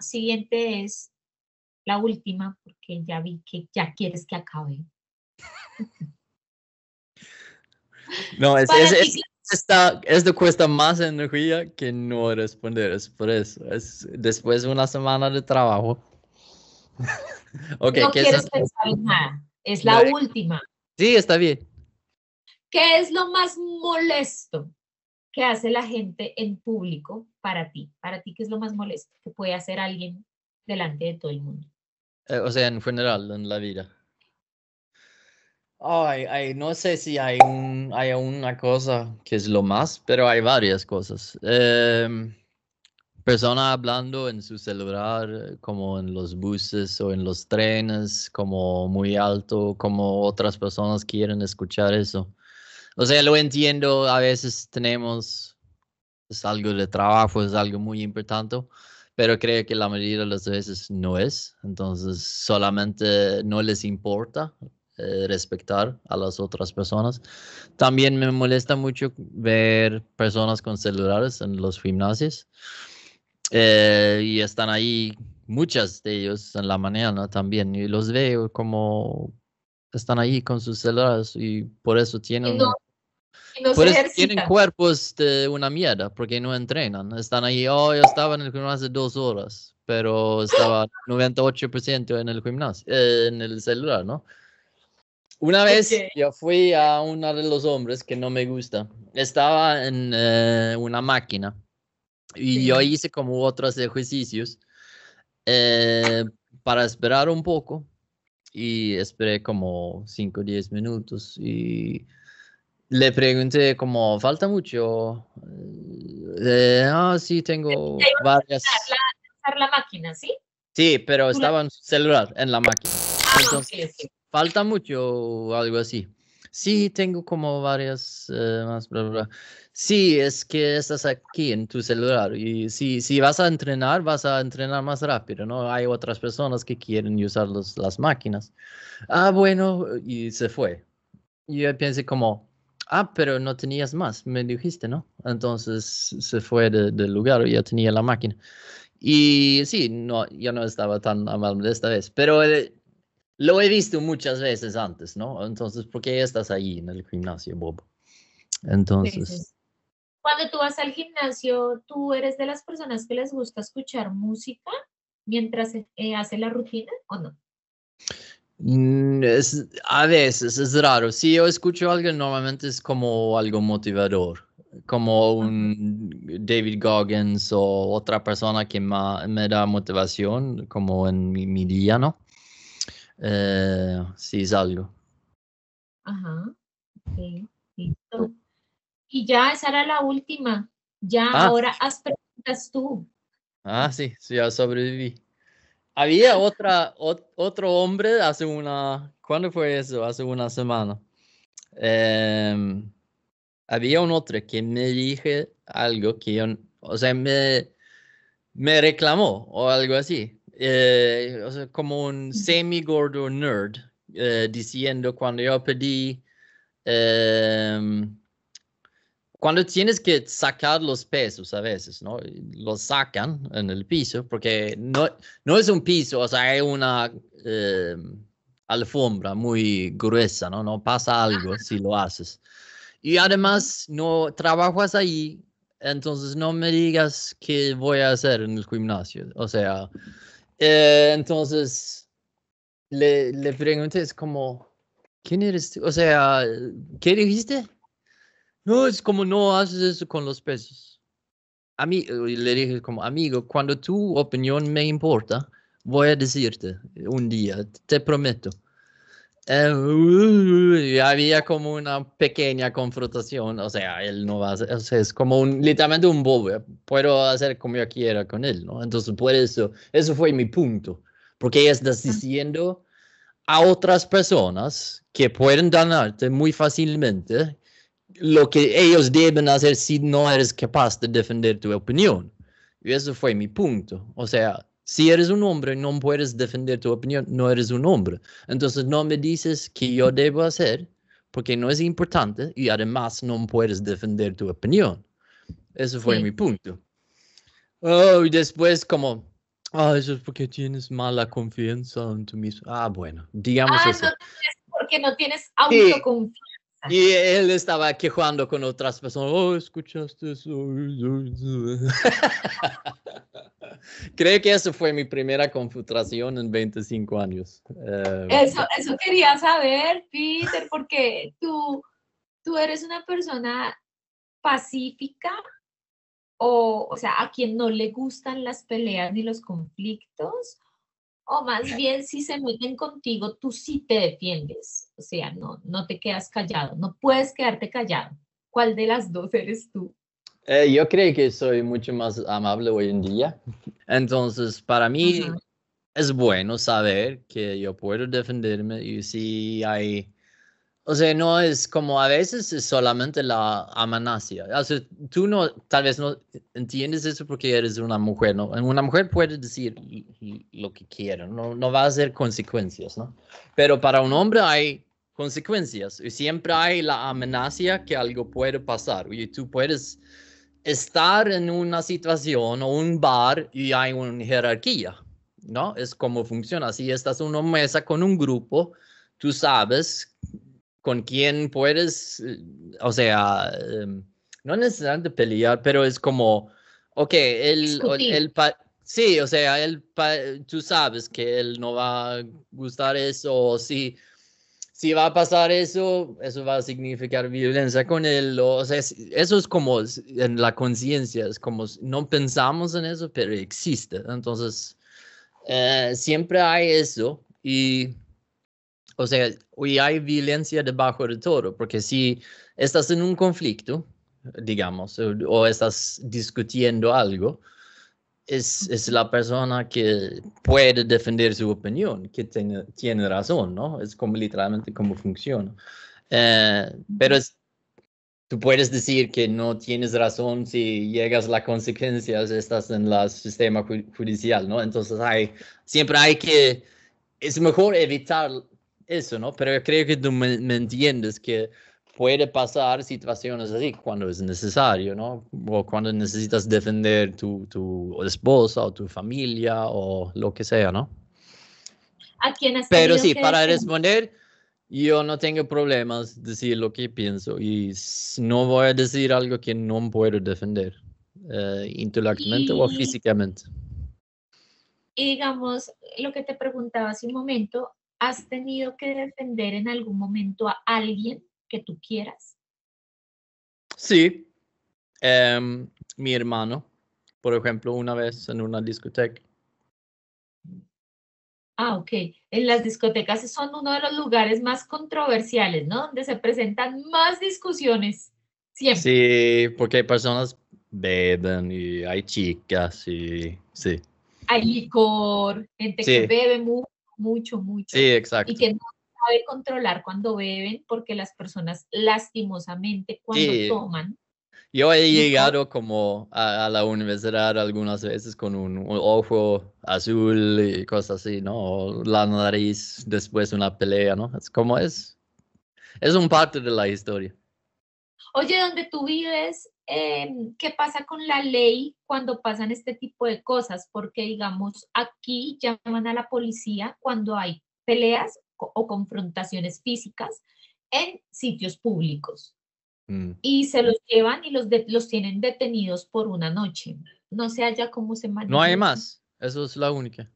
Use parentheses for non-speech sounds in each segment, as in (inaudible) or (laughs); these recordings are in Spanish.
siguiente es la última, porque ya vi que ya quieres que acabe. (laughs) No, es, esto cuesta más energía que no responder, es por eso. Es después de una semana de trabajo. (laughs) no quieres pensar es la última. Sí, está bien. ¿Qué es lo más molesto ¿Qué hace la gente en público para ti? Para ti, ¿qué es lo más molesto que puede hacer alguien delante de todo el mundo? Eh, o sea, en general, en la vida. no sé si hay, hay una cosa que es lo más, pero hay varias cosas. Personas em, persona hablando en su celular, como en los buses o en los trenes, como muy alto, como otras personas quieren escuchar eso. O sea, lo entiendo, a veces tenemos, es algo de trabajo, es algo muy importante, pero creo que la mayoría de las veces no es. Entonces, solamente no les importa eh, respetar a las otras personas. También me molesta mucho ver personas con celulares en los gimnasios eh, y están ahí muchas de ellos en la mañana también y los veo como están ahí con sus celulares y por eso tienen, tienen cuerpos de una mierda, porque no entrenan. Están ahí, oh, yo estaba en el gimnasio dos horas, pero (gasps) estaba 98% en el gimnasio, eh, en el celular, ¿no? Una vez yo fui a uno de los hombres que no me gusta. Estaba en eh, una máquina y yo hice como otros ejercicios eh, para esperar un poco y esperé como 5 o 10 minutos y le pregunté como, ¿falta mucho? Eh, ah, sí, tengo varias... la máquina, ¿sí? Sí, pero estaba en celular, en la máquina. Ah, Entonces, ¿Falta mucho o algo así? Sí, tengo como varias eh, más, bla, Sí, es que estás aquí en tu celular y si, si vas a entrenar, vas a entrenar más rápido, ¿no? Hay otras personas que quieren usar los, las máquinas. Ah, bueno, y se fue. Yo pensé como, ah, pero no tenías más, me dijiste, ¿no? Entonces se fue del lugar y ya tenía la máquina. Y sí, no, yo no estaba tan amable esta vez, pero eh, lo he visto muchas veces antes, ¿no? Entonces, ¿por qué estás ahí en el gimnasio, Bob? Entonces. Cuando tú vas al gimnasio, ¿tú eres de las personas que les gusta escuchar música mientras eh, hace la rutina o no? Mm, a veces es raro. Si yo escucho algo, normalmente es como algo motivador, como un David Goggins o otra persona que me da motivación, como en mi, día, ¿no? Eh, sí, es algo. Ajá. sí, y ya, esa era la última. Ya, ah. ahora haz preguntas tú. Ah, sí, sí, ya sobreviví. Había otra, otro hombre hace una, ¿cuándo fue eso? Hace una semana. Em, había un otro que me dije algo que yo, o sea, me, me reclamó o algo así. Eh, o sea, como un semi-gordo nerd eh, diciendo cuando yo pedí... Em, cuando tienes que sacar los pesos a veces, ¿no? Los sacan en el piso porque no, no es un piso, o sea, hay una eh, alfombra muy gruesa, ¿no? No pasa algo si lo haces. Y además, no trabajas ahí, entonces no me digas qué voy a hacer en el gimnasio. O sea, eh, entonces le, le pregunté, es como, ¿quién eres tú? O sea, ¿qué dijiste? no, es como no haces eso con los peces. A mí, le dije como amigo, cuando tu opinión me importa, voy a decirte un día, te prometo. Eh, había como una pequeña confrontación, o sea, él no va a hacer, es como un, literalmente un bobo, eh, puedo hacer como yo quiera con él, ¿no? Entonces, por eso, eso fue mi punto, porque estás diciendo a otras personas que pueden ganarte muy fácilmente lo que ellos deben hacer si no eres capaz de defender tu opinión. Y eso fue mi punto. O sea, si eres un hombre y no puedes defender tu opinión, no eres un hombre. Entonces no me dices que yo debo hacer porque no es importante y además no puedes defender tu opinión. Eso fue mi punto. Oh, y después como, ah, eso es porque tienes mala confianza en tu mismo. Ah, bueno, digamos ah, eso. es porque no tienes autoconfianza. Y él estaba quejando con otras personas. Oh, escuchaste eso. (laughs) Creo que eso fue mi primera confutación en 25 años. Eh, eso, eso quería saber, Peter, porque tú, tú eres una persona pacífica o, o sea, a quien no le gustan las peleas ni los conflictos o más bien si se meten contigo, tú sí te defiendes, o sea, no, no te quedas callado, no puedes quedarte callado. ¿Cuál de las dos eres tú? Eh, yo creo que soy mucho más amable hoy en día. Entonces, para mí es bueno saber que yo puedo defenderme y si hay o sea, no es como a veces es solamente la amenaza. O sea, tú no, tal vez no entiendes eso porque eres una mujer, ¿no? Una mujer puede decir lo que quiera, no, no va a ser consecuencias, ¿no? Pero para un hombre hay consecuencias y siempre hay la amenaza que algo puede pasar y tú puedes estar en una situación o un bar y hay una jerarquía, ¿no? Es como funciona. Si estás en una mesa con un grupo, tú sabes con quien puedes, eh, o sea, em, no necesariamente pelear, pero es como, ok, él, el sí, o sea, él, tú sabes que él no va a gustar eso, o si, si va a pasar eso, eso va a significar violencia con él, o, sea, eso es como en la conciencia, es como, no pensamos en eso, pero existe, entonces, eh, siempre hay eso y o sea, hoy hay violencia debajo de todo, porque si estás en un conflicto, digamos, o, estás discutiendo algo, es, es, la persona que puede defender su opinión, que tiene, tiene razón, ¿no? Es como literalmente cómo funciona. Eh, pero tú puedes decir que no tienes razón si llegas a las consecuencias, estás en el sistema judicial, ¿no? Entonces hay, siempre hay que, es mejor evitar eso, ¿no? Pero creo que tú me, entiendes que puede pasar situaciones así cuando es necesario, ¿no? O cuando necesitas defender tu, tu esposa o tu familia o lo que sea, ¿no? ¿A Pero sí, para responder, yo no tengo problemas decir lo que pienso y no voy a decir algo que no puedo defender, eh, intelectualmente o físicamente. Y digamos, lo que te preguntaba hace un momento, ¿Has tenido que defender en algún momento a alguien que tú quieras? Sí. Em, mi hermano, por ejemplo, una vez en una discoteca. Ah, ok. En las discotecas son uno de los lugares más controversiales, ¿no? Donde se presentan más discusiones. Siempre. Sí, porque hay personas beben y hay chicas y sí. Hay licor, gente que bebe mucho mucho, mucho. Y que no sabe controlar cuando beben, porque las personas lastimosamente cuando toman. Yo he llegado como a, la universidad algunas veces con un, ojo azul y cosas así, ¿no? la nariz después una pelea, ¿no? Es como es. Es un parte de la historia. Oye, donde tú vives, em, ¿qué pasa con la ley cuando pasan este tipo de cosas? Porque, digamos, aquí llaman a la policía cuando hay peleas o confrontaciones físicas en sitios públicos. Mm. Y se los llevan y los, tienen detenidos por una noche. No sé allá cómo se maneja. No hay más. Eso es la única.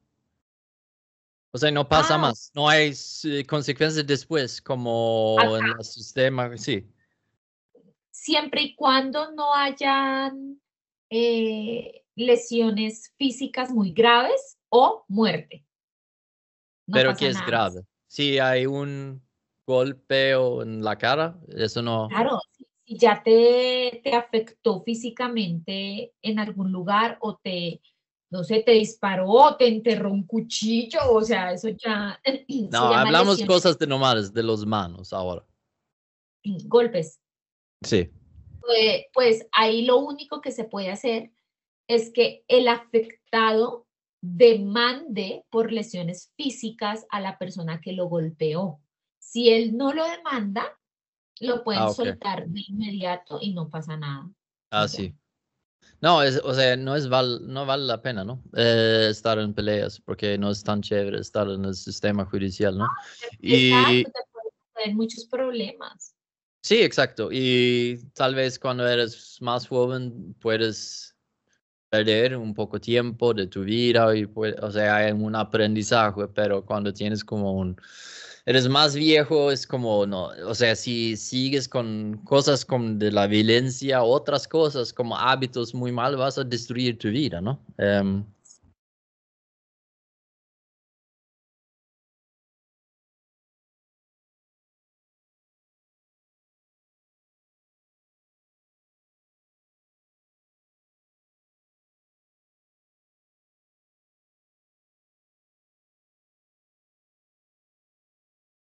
O sea, no pasa ah. más. No hay eh, consecuencias después, como en el sistema. Sí, siempre y cuando no hayan eh, lesiones físicas muy graves o muerte. Pero que es grave. Si hay un golpeo en la cara, eso no. Claro, si ya te, afectó físicamente en algún lugar o te, no sé, te disparó, te enterró un cuchillo, o sea, eso ya. (clears throat) No, hablamos cosas de normales, de los manos ahora. (clears throat) Golpes. Sí. Eh, pues, ahí lo único que se puede hacer es que el afectado demande por lesiones físicas a la persona que lo golpeó. Si él no lo demanda, lo pueden ah, soltar de inmediato y no pasa nada. Ah, sí. No, o sea, no, es val, no vale la pena, ¿no? Eh, estar en peleas, porque no es tan chévere estar en el sistema judicial, ¿no? Ah, y... muchos problemas. Sí, exacto. Y tal vez cuando eres más joven puedes perder un poco tiempo de tu vida, o sea, hay un aprendizaje, pero cuando tienes como un, eres más viejo, es como, no, o sea, si sigues con cosas como de la violencia, otras cosas como hábitos muy mal, vas a destruir tu vida, ¿no? Em,